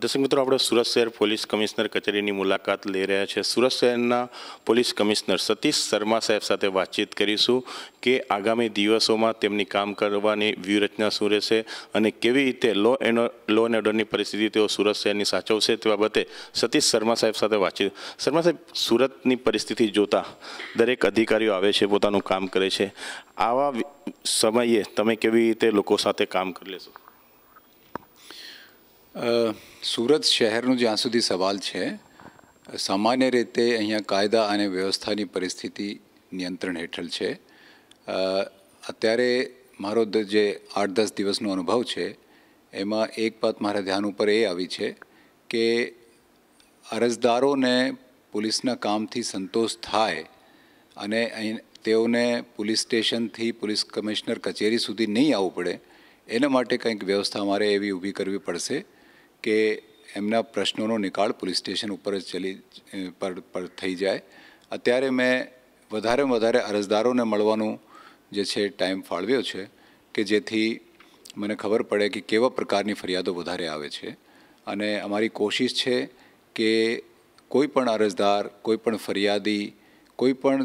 દર્શક મિત્રો આપણે સુરત શહેર પોલીસ કમિશનર કચેરીની મુલાકાત લઈ રહ્યા છે સુરત શહેરના પોલીસ કમિશનર સતીશ શર્મા સાહેબ સાથે વાતચીત કરીશું કે આગામી દિવસોમાં તેમની કામ કરવાની વ્યૂહરચના શું રહેશે અને કેવી રીતે લો એન્ડ લો એન્ડ ઓર્ડરની પરિસ્થિતિ તેઓ સુરત શહેરની સાચવશે તે બાબતે સતીશ શર્મા સાહેબ સાથે વાતચીત શર્મા સાહેબ સુરતની પરિસ્થિતિ જોતા દરેક અધિકારીઓ આવે છે પોતાનું કામ કરે છે આવા સમયે તમે કેવી રીતે લોકો સાથે કામ કરી લેશો સુરત શહેરનું જ્યાં સુધી સવાલ છે સામાન્ય રીતે અહીંયા કાયદા અને વ્યવસ્થાની પરિસ્થિતિ નિયંત્રણ હેઠળ છે અત્યારે મારો જે આઠ દસ દિવસનો અનુભવ છે એમાં એક વાત મારા ધ્યાન ઉપર એ આવી છે કે અરજદારોને પોલીસના કામથી સંતોષ થાય અને તેઓને પોલીસ સ્ટેશનથી પોલીસ કમિશનર કચેરી સુધી નહીં આવવું પડે એના માટે કંઈક વ્યવસ્થા મારે એવી ઊભી કરવી પડશે કે એમના પ્રશ્નોનો નિકાળ પોલીસ સ્ટેશન ઉપર જ ચલી પર પર થઈ જાય અત્યારે મેં વધારે વધારે અરજદારોને મળવાનું જે છે ટાઈમ ફાળવ્યો છે કે જેથી મને ખબર પડે કે કેવા પ્રકારની ફરિયાદો વધારે આવે છે અને અમારી કોશિશ છે કે કોઈ પણ અરજદાર કોઈ પણ ફરિયાદી કોઈ પણ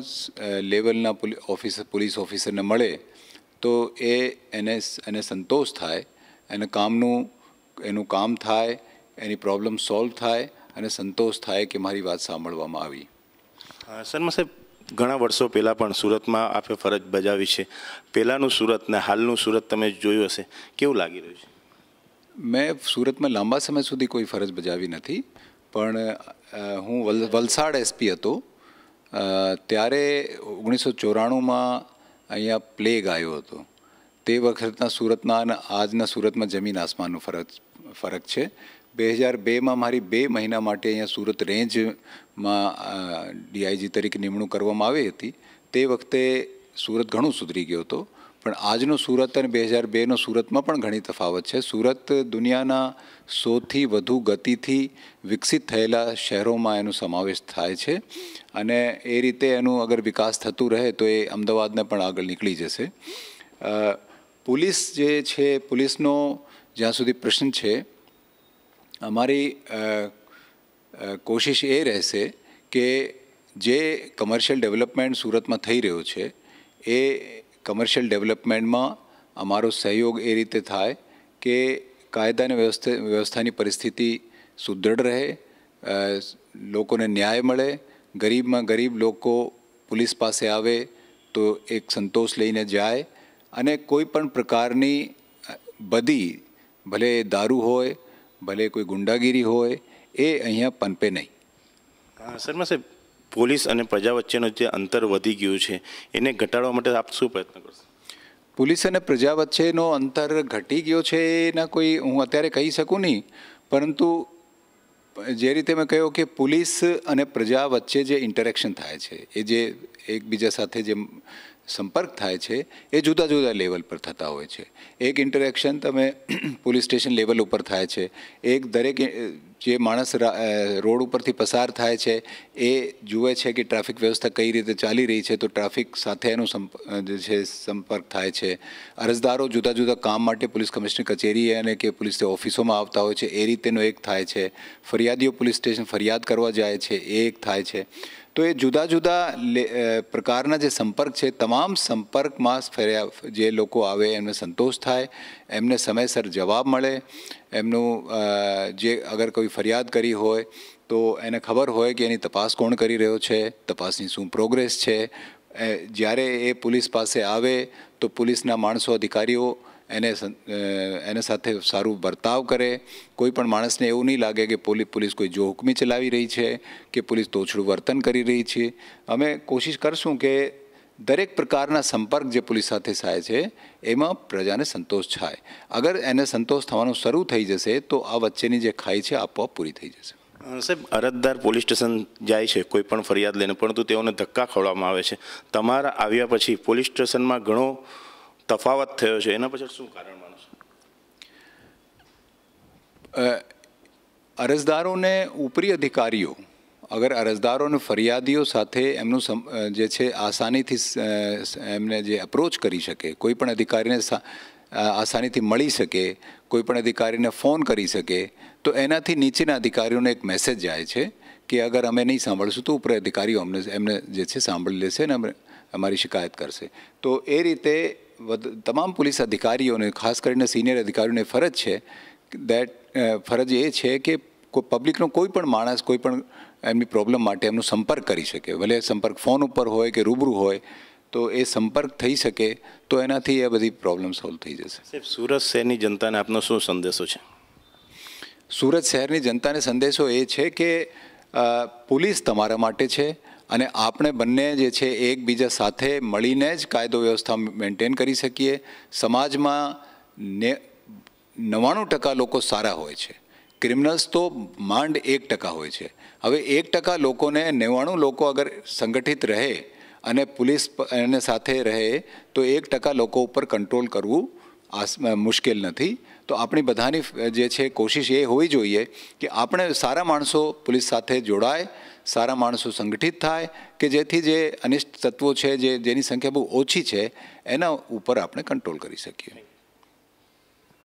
લેવલના ઓફિસર પોલીસ ઓફિસરને મળે તો એ એને એને સંતોષ થાય એને કામનું એનું કામ થાય એની પ્રોબ્લેમ સોલ્વ થાય અને સંતોષ થાય કે મારી વાત સાંભળવામાં આવી શર્મા સાહેબ ઘણા વર્ષો પહેલાં પણ સુરતમાં આપે ફરજ બજાવી છે પહેલાંનું સુરત ને હાલનું સુરત તમે જોયું હશે કેવું લાગી રહ્યું છે મેં સુરતમાં લાંબા સમય સુધી કોઈ ફરજ બજાવી નથી પણ હું વલસાડ એસપી હતો ત્યારે ઓગણીસો ચોરાણુંમાં અહીંયા પ્લેગ આવ્યો હતો તે વખતના સુરતના અને આજના સુરતમાં જમીન આસમાનનો ફરજ ફરક છે બે હજાર બેમાં મારી બે મહિના માટે અહીંયા સુરત રેન્જમાં ડીઆઈજી તરીકે નિમણૂક કરવામાં આવી હતી તે વખતે સુરત ઘણું સુધરી ગયો હતો પણ આજનો સુરત અને બે હજાર બેનો સુરતમાં પણ ઘણી તફાવત છે સુરત દુનિયાના સોથી વધુ ગતિથી વિકસિત થયેલા શહેરોમાં એનો સમાવેશ થાય છે અને એ રીતે એનું અગર વિકાસ થતું રહે તો એ અમદાવાદને પણ આગળ નીકળી જશે પોલીસ જે છે પોલીસનો જ્યાં સુધી પ્રશ્ન છે અમારી કોશિશ એ રહેશે કે જે કમર્શિયલ ડેવલપમેન્ટ સુરતમાં થઈ રહ્યું છે એ કમર્શિયલ ડેવલપમેન્ટમાં અમારો સહયોગ એ રીતે થાય કે કાયદાને વ્યવસ્થા વ્યવસ્થાની પરિસ્થિતિ સુદૃઢ રહે લોકોને ન્યાય મળે ગરીબમાં ગરીબ લોકો પોલીસ પાસે આવે તો એક સંતોષ લઈને જાય અને કોઈ પણ પ્રકારની બધી ભલે દારૂ હોય ભલે કોઈ ગુંડાગીરી હોય એ અહીંયા પનપે નહીં શર્મા સાહેબ પોલીસ અને પ્રજા વચ્ચેનો જે અંતર વધી ગયું છે એને ઘટાડવા માટે આપ શું પ્રયત્ન કરશો પોલીસ અને પ્રજા વચ્ચેનો અંતર ઘટી ગયો છે એના કોઈ હું અત્યારે કહી શકું નહીં પરંતુ જે રીતે મેં કહ્યું કે પોલીસ અને પ્રજા વચ્ચે જે ઇન્ટરેક્શન થાય છે એ જે એકબીજા સાથે જે સંપર્ક થાય છે એ જુદા જુદા લેવલ પર થતા હોય છે એક ઇન્ટરેક્શન તમે પોલીસ સ્ટેશન લેવલ ઉપર થાય છે એક દરેક જે માણસ રોડ ઉપરથી પસાર થાય છે એ જુએ છે કે ટ્રાફિક વ્યવસ્થા કઈ રીતે ચાલી રહી છે તો ટ્રાફિક સાથે એનો સંપ જે છે સંપર્ક થાય છે અરજદારો જુદા જુદા કામ માટે પોલીસ કમિશનર કચેરી અને કે પોલીસ ઓફિસોમાં આવતા હોય છે એ રીતેનો એક થાય છે ફરિયાદીઓ પોલીસ સ્ટેશન ફરિયાદ કરવા જાય છે એ એક થાય છે તો એ જુદા જુદા પ્રકારના જે સંપર્ક છે તમામ સંપર્કમાં ફેર્યા જે લોકો આવે એમને સંતોષ થાય એમને સમયસર જવાબ મળે એમનું જે અગર કોઈ ફરિયાદ કરી હોય તો એને ખબર હોય કે એની તપાસ કોણ કરી રહ્યો છે તપાસની શું પ્રોગ્રેસ છે જ્યારે એ પોલીસ પાસે આવે તો પોલીસના માણસો અધિકારીઓ એને એને સાથે સારું વર્તાવ કરે કોઈ પણ માણસને એવું નહીં લાગે કે પોલીસ પોલીસ કોઈ જો ચલાવી રહી છે કે પોલીસ તોછડું વર્તન કરી રહી છે અમે કોશિશ કરશું કે દરેક પ્રકારના સંપર્ક જે પોલીસ સાથે થાય છે એમાં પ્રજાને સંતોષ થાય અગર એને સંતોષ થવાનું શરૂ થઈ જશે તો આ વચ્ચેની જે ખાઈ છે આપોઆપ પૂરી થઈ જશે સાહેબ અરજદાર પોલીસ સ્ટેશન જાય છે કોઈ પણ ફરિયાદ લઈને પરંતુ તેઓને ધક્કા ખવડાવવામાં આવે છે તમારા આવ્યા પછી પોલીસ સ્ટેશનમાં ઘણો તફાવત થયો છે એના પછી શું કારણ માનો અરજદારોને ઉપરી અધિકારીઓ અગર અરજદારોને ફરિયાદીઓ સાથે એમનું જે છે આસાનીથી એમને જે અપ્રોચ કરી શકે કોઈ પણ અધિકારીને આસાનીથી મળી શકે કોઈ પણ અધિકારીને ફોન કરી શકે તો એનાથી નીચેના અધિકારીઓને એક મેસેજ જાય છે કે અગર અમે નહીં સાંભળશું તો ઉપર અધિકારીઓ અમને એમને જે છે સાંભળી લેશે અને અમારી શિકાયત કરશે તો એ રીતે તમામ પોલીસ અધિકારીઓને ખાસ કરીને સિનિયર અધિકારીઓને ફરજ છે દેટ ફરજ એ છે કે પબ્લિકનો કોઈ પણ માણસ કોઈ પણ એમની પ્રોબ્લેમ માટે એમનો સંપર્ક કરી શકે ભલે સંપર્ક ફોન ઉપર હોય કે રૂબરૂ હોય તો એ સંપર્ક થઈ શકે તો એનાથી એ બધી પ્રોબ્લેમ સોલ્વ થઈ જશે સુરત શહેરની જનતાને આપનો શું સંદેશો છે સુરત શહેરની જનતાને સંદેશો એ છે કે પોલીસ તમારા માટે છે અને આપણે બંને જે છે એકબીજા સાથે મળીને જ કાયદો વ્યવસ્થા મેન્ટેન કરી શકીએ સમાજમાં ને નવ્વાણું ટકા લોકો સારા હોય છે ક્રિમિનલ્સ તો માંડ એક ટકા હોય છે હવે એક ટકા લોકોને નેવાણું લોકો અગર સંગઠિત રહે અને પોલીસ એને સાથે રહે તો એક ટકા લોકો ઉપર કંટ્રોલ કરવું આસ મુશ્કેલ નથી તો આપણી બધાની જે છે કોશિશ એ હોવી જોઈએ કે આપણે સારા માણસો પોલીસ સાથે જોડાય સારા માણસો સંગઠિત થાય કે જેથી જે અનિષ્ટ તત્વો છે જે જેની સંખ્યા બહુ ઓછી છે એના ઉપર આપણે કંટ્રોલ કરી શકીએ